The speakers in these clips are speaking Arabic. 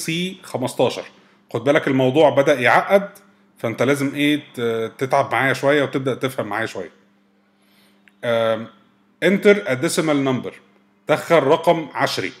سي 15 خد بالك الموضوع بدا يعقد فانت لازم ايه تتعب معايا شويه وتبدا تفهم معايا شويه انتر ا ديسيمال نمبر دخل رقم عشري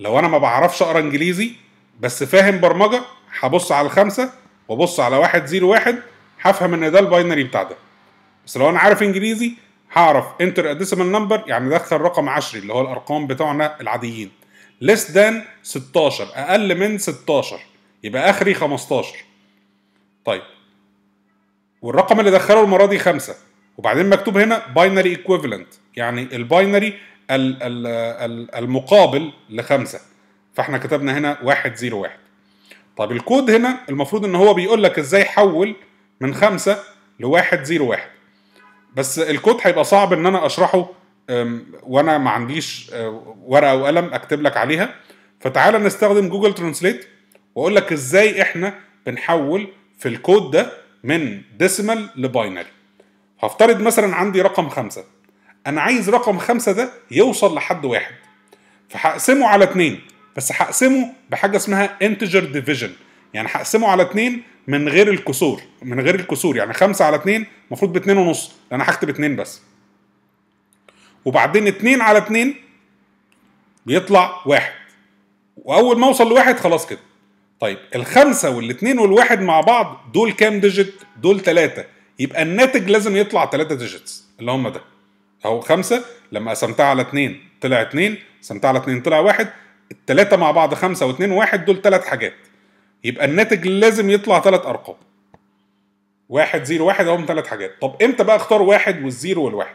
لو انا ما بعرفش اقرا انجليزي بس فاهم برمجه هبص على الخمسه وابص على واحد زيرو واحد هفهم ان ده الباينري بتاع ده بس لو انا عارف انجليزي هعرف انتر ا ديسيمال نمبر يعني دخل رقم عشري اللي هو الارقام بتوعنا العاديين less than 16 اقل من 16 يبقى اخري 15 طيب والرقم اللي دخله المره دي 5 وبعدين مكتوب هنا باينري ايكويفالنت يعني الباينري المقابل لخمسه فاحنا كتبنا هنا 101 طب الكود هنا المفروض ان هو بيقول لك ازاي حول من 5 ل 101 بس الكود هيبقى صعب ان انا اشرحه وانا ما عنديش أه، ورقه وقلم اكتب لك عليها فتعالى نستخدم جوجل ترانسليت واقول لك ازاي احنا بنحول في الكود ده من ديسيمال لباينري هفترض مثلا عندي رقم خمسة انا عايز رقم خمسة ده يوصل لحد واحد فهقسمه على اتنين بس هقسمه بحاجه اسمها انتجر ديفيجن يعني هقسمه على اتنين من غير الكسور من غير الكسور يعني خمسة على اتنين المفروض باتنين ونص انا هكتب اتنين بس وبعدين اتنين على اتنين بيطلع واحد واول ما اوصل لواحد خلاص كده طيب الخمسة والاتنين والواحد مع بعض دول كام ديجيت دول تلاتة يبقى الناتج لازم يطلع تلاتة ديجيتس اللي هم ده اهو خمسة لما قسمتها على اتنين طلع اتنين قسمتها على اتنين طلع واحد التلاتة مع بعض خمسة واتنين واحد دول تلات حاجات يبقى الناتج لازم يطلع تلات ارقام واحد زيرو واحد اهم تلات حاجات طب امتى بقى اختار واحد والزيرو والواحد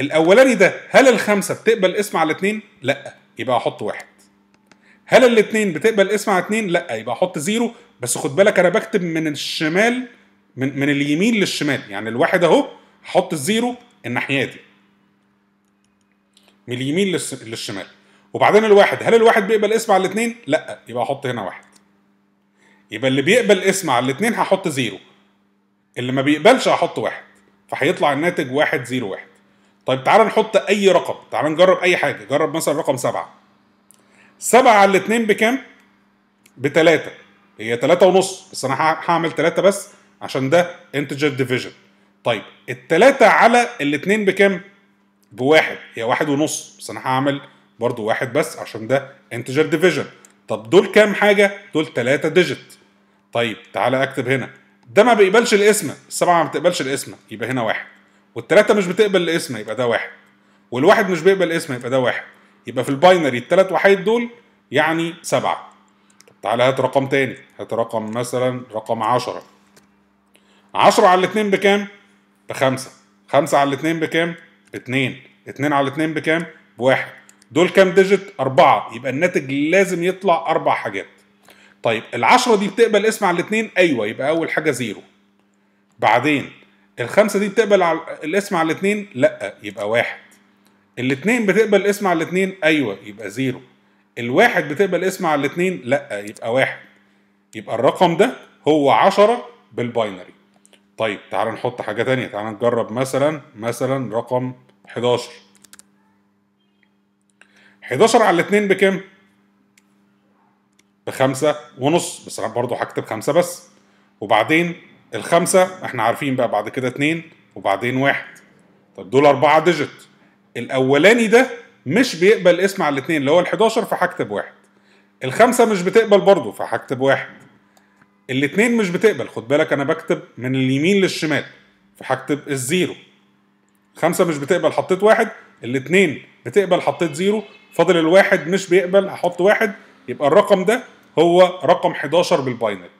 الاولاني ده هل الخمسه بتقبل اسم على اتنين؟ لا يبقى احط واحد. هل الاتنين بتقبل اسم على اتنين؟ لا يبقى احط زيرو بس خد بالك انا بكتب من الشمال من, من اليمين للشمال يعني الواحد اهو هحط الزيرو الناحيه دي. من اليمين للشمال. وبعدين الواحد هل الواحد بيقبل اسم على الاتنين؟ لا يبقى احط هنا واحد. يبقى اللي بيقبل اسم على الاتنين هحط زيرو. اللي ما بيقبلش هحط واحد. فهيطلع الناتج واحد زيرو واحد. طيب تعال نحط اي رقم تعال نجرب اي حاجه جرب مثلا رقم سبعة سبعة على الاتنين بكام بتلاتة هي تلاتة ونص بس انا هعمل تلاتة بس عشان ده انتجر ديفيجن طيب التلاتة على الاتنين بكام بواحد هي واحد ونص بس انا هعمل برضو واحد بس عشان ده انتجر ديفيجن طب دول كام حاجة دول تلاتة ديجيت طيب تعالى اكتب هنا ده ما بيقبلش القسمة السبعة ما بتقبلش القسمة يبقى هنا واحد والتلاته مش بتقبل الاسم يبقى ده واحد والواحد مش بيقبل الاسم يبقى ده واحد يبقى في الباينري التلات وحيد دول يعني سبعة طب تعالى هات رقم تاني هات رقم مثلا رقم عشرة عشرة على الاتنين بكام؟ بخمسة خمسة على الاتنين بكام؟ باتنين اتنين على الاتنين بكام؟ بواحد دول كام ديجيت؟ أربعة يبقى الناتج لازم يطلع أربع حاجات طيب العشرة دي بتقبل اسم على الاتنين؟ أيوه يبقى أول حاجة زيرو بعدين الخمسه دي بتقبل على الاسم على الاثنين لا يبقى واحد الاثنين بتقبل الاسم على الاثنين ايوه يبقى زيرو الواحد بتقبل الاسم على الاثنين لا يبقى واحد يبقى الرقم ده هو عشرة بالباينري طيب تعال نحط حاجة تانية تعال نجرب مثلا مثلا رقم 11 11 على الاثنين بكام؟ بخمسة ونص بس برضه هكتب خمسة بس وبعدين الخمسة احنا عارفين بقى بعد كده اتنين وبعدين واحد طب دول أربعة ديجيت الأولاني ده مش بيقبل اسم على الاتنين اللي هو ال11 فهكتب واحد الخمسة مش بتقبل برضه فهكتب واحد الاتنين مش بتقبل خد بالك أنا بكتب من اليمين للشمال فهكتب الزيرو خمسة مش بتقبل حطيت واحد الاتنين بتقبل حطيت زيرو فاضل الواحد مش بيقبل هحط واحد يبقى الرقم ده هو رقم 11 بالباينري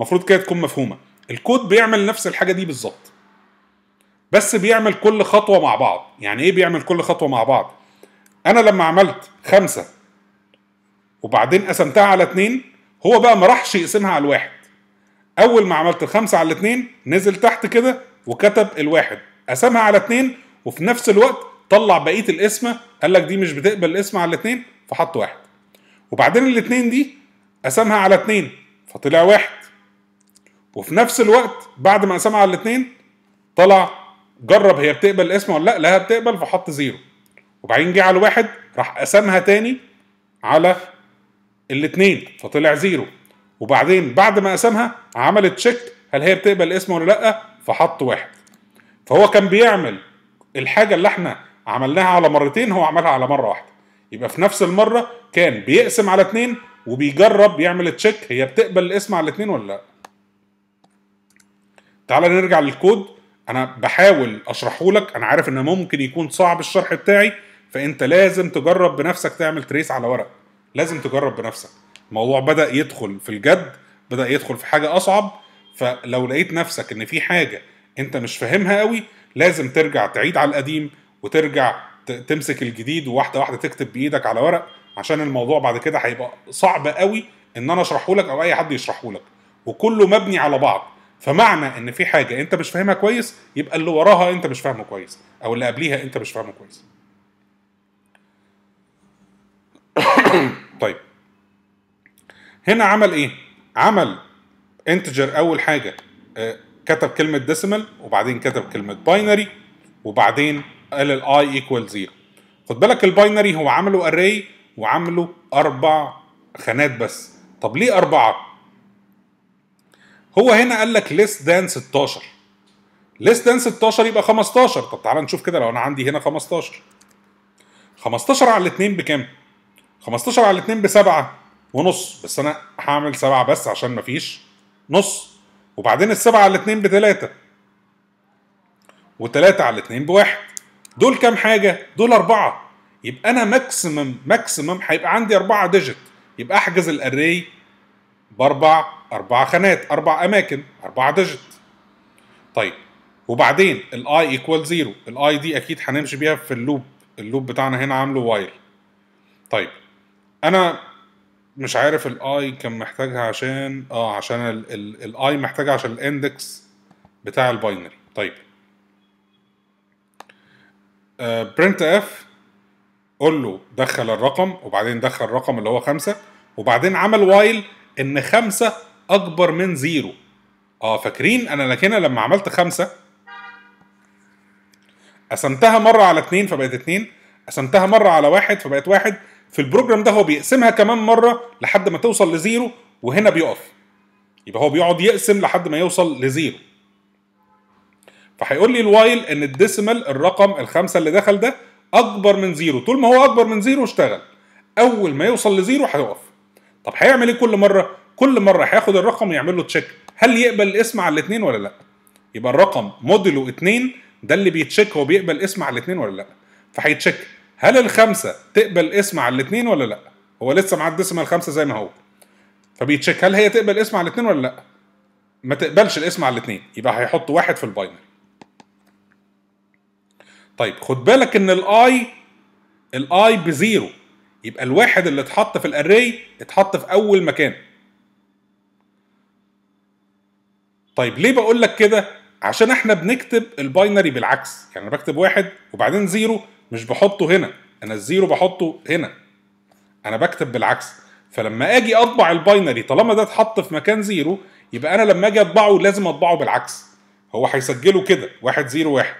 المفروض كده تكون مفهومه الكود بيعمل نفس الحاجه دي بالظبط بس بيعمل كل خطوه مع بعض يعني ايه بيعمل كل خطوه مع بعض انا لما عملت خمسة وبعدين قسمتها على اتنين هو بقى ما راحش يقسمها على الواحد اول ما عملت الخمسة على اتنين نزل تحت كده وكتب الواحد قسمها على اتنين وفي نفس الوقت طلع بقيه القسمه قال لك دي مش بتقبل القسمه على الاتنين فحط واحد وبعدين الاتنين دي قسمها على اتنين فطلع واحد وفي نفس الوقت بعد ما قسمها على الاثنين طلع جرب هي بتقبل الاسم ولا لا لقاها بتقبل فحط زيرو وبعدين جه على الواحد راح قسمها تاني على الاثنين فطلع زيرو وبعدين بعد ما قسمها عمل تشيك هل هي بتقبل الاسم ولا لا فحط واحد فهو كان بيعمل الحاجه اللي احنا عملناها على مرتين هو عملها على مره واحده يبقى في نفس المره كان بيقسم على اتنين وبيجرب يعمل تشيك هي بتقبل الاسم على الاثنين ولا لا تعال نرجع للكود انا بحاول اشرحه لك انا عارف ان ممكن يكون صعب الشرح بتاعي فانت لازم تجرب بنفسك تعمل تريس على ورق لازم تجرب بنفسك الموضوع بدا يدخل في الجد بدا يدخل في حاجه اصعب فلو لقيت نفسك ان في حاجه انت مش فاهمها قوي لازم ترجع تعيد على القديم وترجع تمسك الجديد وواحده واحده تكتب بايدك على ورق عشان الموضوع بعد كده هيبقى صعب قوي ان انا اشرحه لك او اي حد يشرحه لك وكله مبني على بعض فمعنى ان في حاجه انت مش فاهمها كويس يبقى اللي وراها انت مش فاهمه كويس او اللي قبليها انت مش فاهمه كويس طيب هنا عمل ايه عمل انتجر اول حاجه آه، كتب كلمه ديسيمال وبعدين كتب كلمه باينري وبعدين قال الاي ايكوال زيرو خد بالك الباينري هو عمله اري وعمله اربع خانات بس طب ليه اربعه هو هنا قال لك ليس دان 16 ليس دان 16 يبقى 15 طب تعالى نشوف كده لو انا عندي هنا 15 15 على 2 بكام؟ 15 على 2 ب 7 ونص بس انا هعمل 7 بس عشان ما فيش نص وبعدين ال 7 على 2 ب 3 و3 على 2 ب 1 دول كام حاجة؟ دول أربعة يبقى أنا ماكسيمم ماكسيمم هيبقى عندي أربعة ديجيت يبقى أحجز الأري باربع اربع خانات اربع اماكن اربع ديجيت طيب وبعدين الاي ايكوال زيرو الاي دي اكيد هنمشي بيها في اللوب اللوب بتاعنا هنا عامله وايل طيب انا مش عارف الاي كان محتاجها عشان اه عشان الاي محتاجها عشان الاندكس بتاع الباينري طيب برنت آه، اف قول له دخل الرقم وبعدين دخل الرقم اللي هو خمسة وبعدين عمل وايل ان خمسة اكبر من زيرو اه فاكرين انا لكن لما عملت خمسة قسمتها مرة على اتنين فبقت اتنين قسمتها مرة على واحد فبقت واحد في البروجرام ده هو بيقسمها كمان مرة لحد ما توصل لزيرو وهنا بيقف يبقى هو بيقعد يقسم لحد ما يوصل لزيرو فهيقول لي الوايل ان الديسيمال الرقم الخمسة اللي دخل ده اكبر من زيرو طول ما هو اكبر من زيرو اشتغل اول ما يوصل لزيرو هيقف طب هيعمل ايه كل مره كل مره هياخد الرقم يعمل له تشيك هل يقبل الاسم على الاثنين ولا لا يبقى الرقم موديله 2 ده اللي بيتشيك هو بيقبل اسم على الاثنين ولا لا فهيتشيك هل الخمسه تقبل اسم على الاثنين ولا لا هو لسه معاه الدسمه الخمسه زي ما هو فبيتشيك هل هي تقبل اسم على الاثنين ولا لا ما تقبلش الاسم على الاثنين يبقى هيحط واحد في الباينري طيب خد بالك ان الاي الاي بزيرو يبقى الواحد اللي اتحط في الاري اتحط في اول مكان طيب ليه بقول لك كده عشان احنا بنكتب الباينري بالعكس يعني انا بكتب واحد وبعدين زيرو مش بحطه هنا انا الزيرو بحطه هنا انا بكتب بالعكس فلما اجي اطبع الباينري طالما ده اتحط في مكان زيرو يبقى انا لما اجي اطبعه لازم اطبعه بالعكس هو هيسجله كده واحد زيرو واحد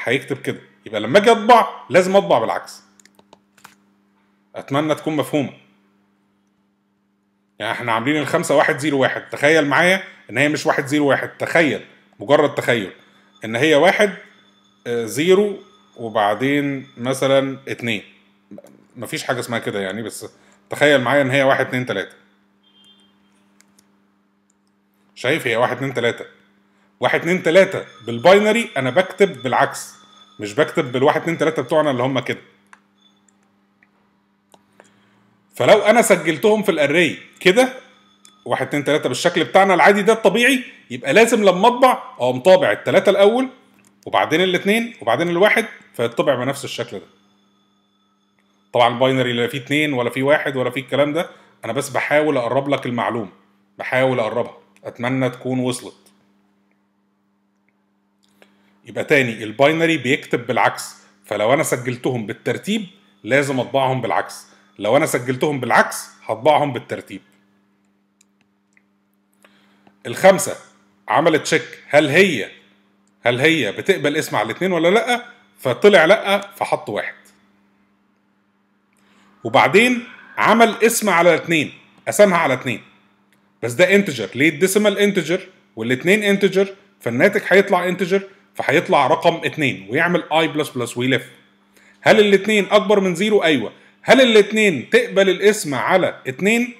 هيكتب كده يبقى لما اجي اطبع لازم اطبع بالعكس اتمنى تكون مفهومه يعني احنا عاملين الخمسة واحد زيرو واحد تخيل معايا ان هي مش واحد زيرو واحد تخيل مجرد تخيل ان هي واحد آه، زيرو وبعدين مثلا اتنين مفيش حاجة اسمها كده يعني بس تخيل معايا ان هي واحد اتنين تلاتة شايف هي واحد اتنين تلاتة واحد اتنين تلاتة بالباينري انا بكتب بالعكس مش بكتب بالواحد اتنين تلاتة بتوعنا اللي هما كده فلو انا سجلتهم في الاري كده واحد اتنين تلاته بالشكل بتاعنا العادي ده الطبيعي يبقى لازم لما اطبع اقوم طابع التلاته الاول وبعدين الاثنين وبعدين الواحد فيطبع بنفس الشكل ده. طبعا الباينري لا فيه اثنين ولا فيه واحد ولا فيه الكلام ده انا بس بحاول اقرب لك المعلومه بحاول اقربها اتمنى تكون وصلت. يبقى تاني الباينري بيكتب بالعكس فلو انا سجلتهم بالترتيب لازم اطبعهم بالعكس لو انا سجلتهم بالعكس هطبعهم بالترتيب الخمسة عملت تشيك هل هي هل هي بتقبل اسم على الاثنين ولا لأ فطلع لأ فحط واحد وبعدين عمل اسم على الاثنين قسمها على اثنين بس ده انتجر ليه الديسيمال انتجر والاثنين انتجر فالناتج هيطلع انتجر فهيطلع رقم اثنين ويعمل اي بلس بلس ويلف هل الاثنين اكبر من زيرو ايوه هل الاثنين تقبل الاسم على اتنين؟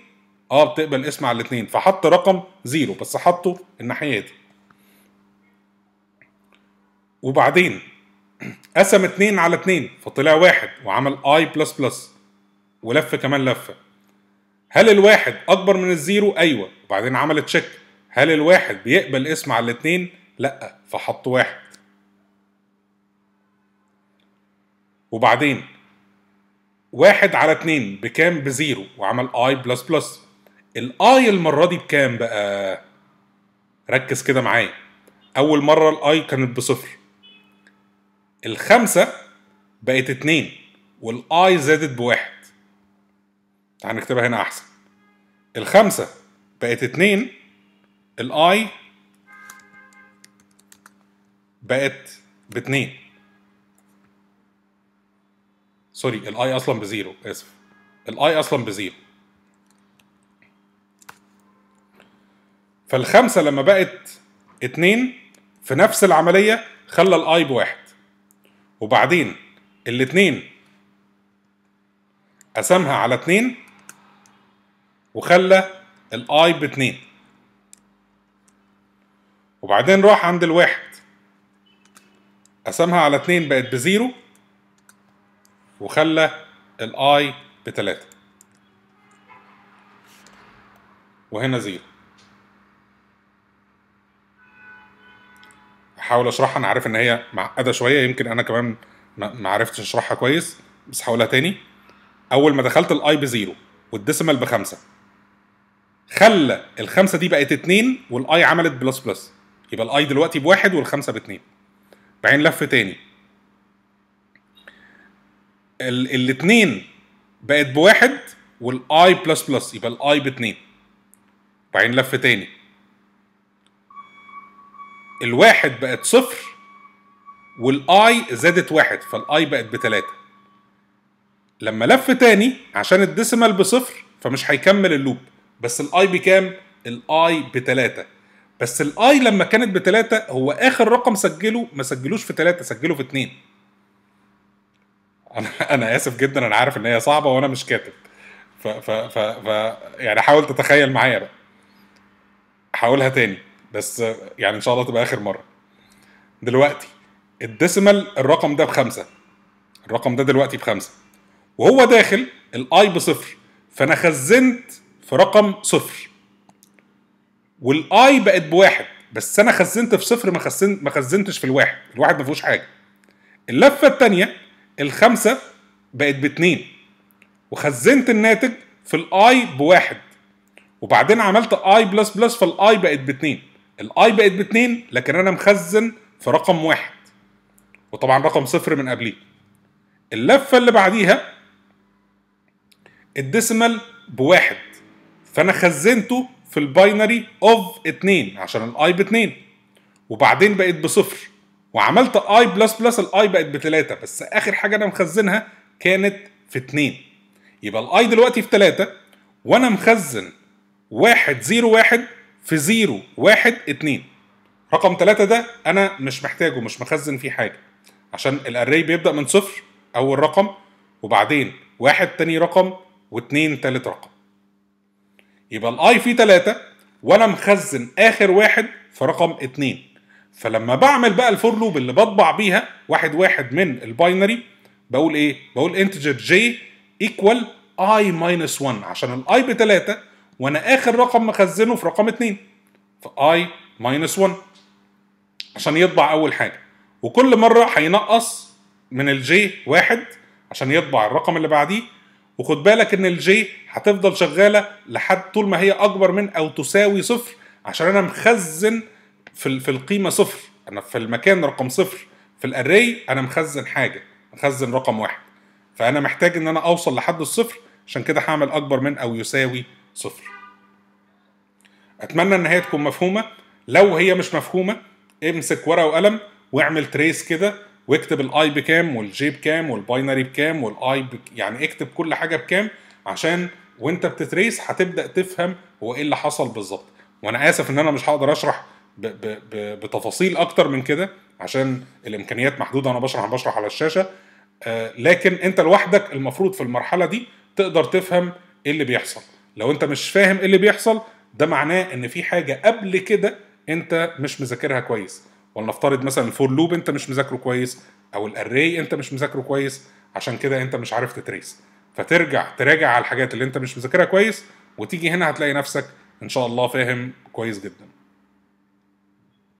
اه بتقبل الاسم على الاثنين فحط رقم زيرو بس حطه الناحية دي وبعدين قسم اتنين على اتنين فطلع واحد وعمل اي بلس بلس ولف كمان لفة هل الواحد اكبر من الزيرو؟ ايوه وبعدين عمل تشيك هل الواحد بيقبل الاسم على الاثنين؟ لأ فحط واحد وبعدين واحد على اتنين بكام بزيرو وعمل اي بلس بلس الاي المره دي بكام بقى ركز كده معايا اول مره الاي كانت بصفر الخمسه بقت اتنين والاي زادت بواحد تعال نكتبها هنا احسن الخمسه بقت اتنين الاي بقت باتنين سوري الاي اصلا بزيرو اسف الاي اصلا بزيرو فالخمسة لما بقت اتنين في نفس العملية خلى الاي بواحد وبعدين الاتنين قسمها على اتنين وخلى الاي باتنين وبعدين راح عند الواحد قسمها على اتنين بقت بزيرو وخلى الاي بتلاتة وهنا زيرو هحاول اشرحها انا عارف ان هي معقده شويه يمكن انا كمان ما عرفتش اشرحها كويس بس هقولها تاني اول ما دخلت الاي بزيرو والديسيمال بخمسه خلى الخمسه دي بقت اتنين والاي عملت بلس بلس يبقى الاي دلوقتي بواحد والخمسه باتنين بعدين لف تاني الاثنين بقت بواحد والاي بلس بلس يبقى الاي باثنين بعدين لف تاني الواحد بقت صفر والاي زادت واحد فالاي بقت بتلاته لما لف تاني عشان الديسيمال بصفر فمش هيكمل اللوب بس الاي بكام؟ الاي بتلاته بس الاي لما كانت بتلاته هو اخر رقم سجله ما سجلوش في تلاته سجله في اتنين انا انا اسف جدا انا عارف ان هي صعبه وانا مش كاتب ف ف ف, ف يعني حاول تتخيل معايا بقى هقولها تاني بس يعني ان شاء الله تبقى اخر مره دلوقتي الديسيمال الرقم ده بخمسه الرقم ده دلوقتي بخمسه وهو داخل الاي بصفر فانا خزنت في رقم صفر والاي بقت بواحد بس انا خزنت في صفر ما خزنت ما خزنتش في الواحد الواحد ما فيهوش حاجه اللفه الثانيه الخمسه بقت باتنين وخزنت الناتج في الاي بواحد وبعدين عملت اي بلس بلس فالاي بقت باتنين الاي بقت باتنين لكن انا مخزن في رقم واحد وطبعا رقم صفر من قبليه اللفه اللي بعديها الديسمال بواحد فانا خزنته في الباينري اوف اتنين عشان الاي باتنين وبعدين بقت بصفر وعملت اي بلس بلس الاي بقت بتلاته بس اخر حاجه انا مخزنها كانت في اتنين يبقى الاي دلوقتي في تلاته وانا مخزن واحد زيرو واحد في زيرو واحد اتنين رقم تلاته ده انا مش محتاجه مش مخزن فيه حاجه عشان الاري بيبدا من صفر اول رقم وبعدين واحد تاني رقم واتنين تالت رقم يبقى الاي فيه تلاته وانا مخزن اخر واحد في رقم اتنين فلما بعمل بقى الفور لوب اللي بطبع بيها واحد واحد من الباينري بقول ايه؟ بقول انتجر جي ايكوال اي ماينس 1 عشان الاي ب 3 وانا اخر رقم مخزنه في رقم 2 فاي ماينس 1 عشان يطبع اول حاجه وكل مره هينقص من الجي واحد عشان يطبع الرقم اللي بعديه وخد بالك ان الجي هتفضل شغاله لحد طول ما هي اكبر من او تساوي صفر عشان انا مخزن في في القيمه صفر انا في المكان رقم صفر في الاري انا مخزن حاجه مخزن رقم واحد فانا محتاج ان انا اوصل لحد الصفر عشان كده هعمل اكبر من او يساوي صفر اتمنى ان هي تكون مفهومه لو هي مش مفهومه امسك ورقه وقلم واعمل تريس كده واكتب الاي بكام والجي بكام والباينري بكام والاي بك... يعني اكتب كل حاجه بكام عشان وانت بتتريس هتبدا تفهم هو ايه اللي حصل بالظبط وانا اسف ان انا مش هقدر اشرح ب ب ب بتفاصيل اكتر من كده عشان الامكانيات محدوده انا بشرح بشرح على الشاشه آه لكن انت لوحدك المفروض في المرحله دي تقدر تفهم ايه اللي بيحصل لو انت مش فاهم ايه اللي بيحصل ده معناه ان في حاجه قبل كده انت مش مذاكرها كويس ولنفترض مثلا الفور لوب انت مش مذاكره كويس او الاري انت مش مذاكره كويس عشان كده انت مش عارف تتريس فترجع تراجع على الحاجات اللي انت مش مذاكرها كويس وتيجي هنا هتلاقي نفسك ان شاء الله فاهم كويس جدا